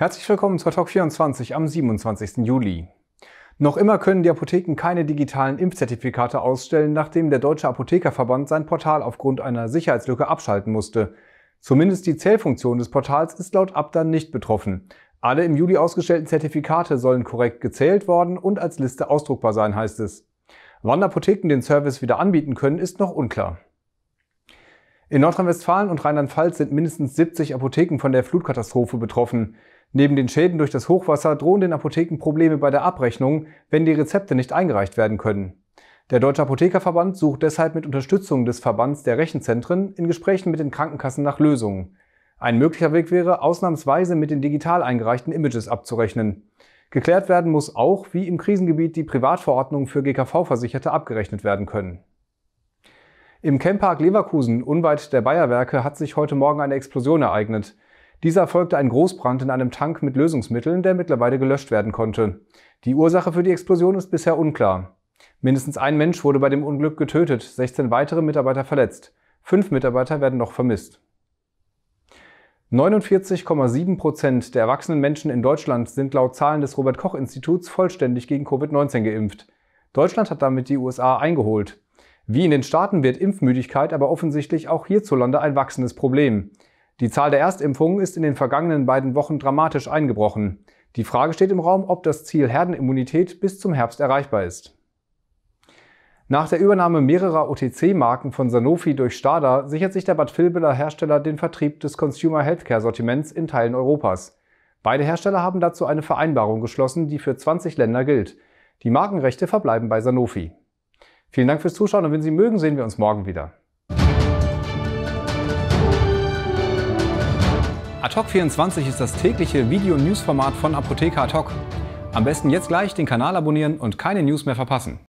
Herzlich willkommen zur Talk 24 am 27. Juli. Noch immer können die Apotheken keine digitalen Impfzertifikate ausstellen, nachdem der Deutsche Apothekerverband sein Portal aufgrund einer Sicherheitslücke abschalten musste. Zumindest die Zählfunktion des Portals ist laut Abdan nicht betroffen. Alle im Juli ausgestellten Zertifikate sollen korrekt gezählt worden und als Liste ausdruckbar sein, heißt es. Wann Apotheken den Service wieder anbieten können, ist noch unklar. In Nordrhein-Westfalen und Rheinland-Pfalz sind mindestens 70 Apotheken von der Flutkatastrophe betroffen. Neben den Schäden durch das Hochwasser drohen den Apotheken Probleme bei der Abrechnung, wenn die Rezepte nicht eingereicht werden können. Der Deutsche Apothekerverband sucht deshalb mit Unterstützung des Verbands der Rechenzentren in Gesprächen mit den Krankenkassen nach Lösungen. Ein möglicher Weg wäre, ausnahmsweise mit den digital eingereichten Images abzurechnen. Geklärt werden muss auch, wie im Krisengebiet die Privatverordnungen für GKV-Versicherte abgerechnet werden können. Im Camp Park Leverkusen unweit der Bayerwerke hat sich heute Morgen eine Explosion ereignet. Dieser folgte ein Großbrand in einem Tank mit Lösungsmitteln, der mittlerweile gelöscht werden konnte. Die Ursache für die Explosion ist bisher unklar. Mindestens ein Mensch wurde bei dem Unglück getötet, 16 weitere Mitarbeiter verletzt. Fünf Mitarbeiter werden noch vermisst. 49,7 Prozent der erwachsenen Menschen in Deutschland sind laut Zahlen des Robert-Koch-Instituts vollständig gegen Covid-19 geimpft. Deutschland hat damit die USA eingeholt. Wie in den Staaten wird Impfmüdigkeit aber offensichtlich auch hierzulande ein wachsendes Problem. Die Zahl der Erstimpfungen ist in den vergangenen beiden Wochen dramatisch eingebrochen. Die Frage steht im Raum, ob das Ziel Herdenimmunität bis zum Herbst erreichbar ist. Nach der Übernahme mehrerer OTC-Marken von Sanofi durch Stada sichert sich der Bad Vilbeler Hersteller den Vertrieb des Consumer Healthcare Sortiments in Teilen Europas. Beide Hersteller haben dazu eine Vereinbarung geschlossen, die für 20 Länder gilt. Die Markenrechte verbleiben bei Sanofi. Vielen Dank fürs Zuschauen und wenn Sie mögen, sehen wir uns morgen wieder. Atok 24 ist das tägliche Video-News-Format von Apotheker Atok. Am besten jetzt gleich den Kanal abonnieren und keine News mehr verpassen.